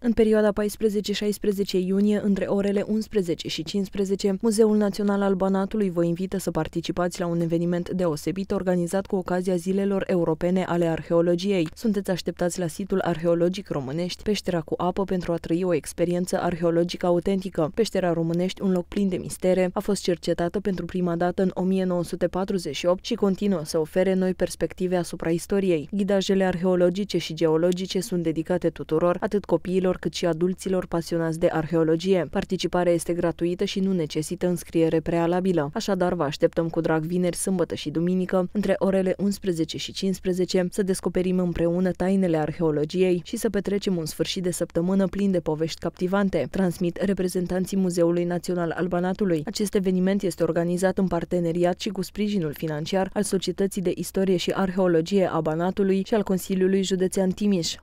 În perioada 14-16 iunie, între orele 11 și 15, Muzeul Național al Banatului vă invită să participați la un eveniment deosebit organizat cu ocazia Zilelor Europene ale Arheologiei. Sunteți așteptați la situl arheologic românești, Peștera cu apă, pentru a trăi o experiență arheologică autentică. Peștera românești, un loc plin de mistere, a fost cercetată pentru prima dată în 1948 și continuă să ofere noi perspective asupra istoriei. Ghidajele arheologice și geologice sunt dedicate tuturor, atât copiilor, copiilor cât și adulților pasionați de arheologie. Participarea este gratuită și nu necesită înscriere prealabilă. Așadar, vă așteptăm cu drag vineri, sâmbătă și duminică, între orele 11 și 15, să descoperim împreună tainele arheologiei și să petrecem un sfârșit de săptămână plin de povești captivante, transmit reprezentanții Muzeului Național al Banatului. Acest eveniment este organizat în parteneriat și cu sprijinul financiar al Societății de Istorie și Arheologie a Banatului și al Consiliului Județean Timiș.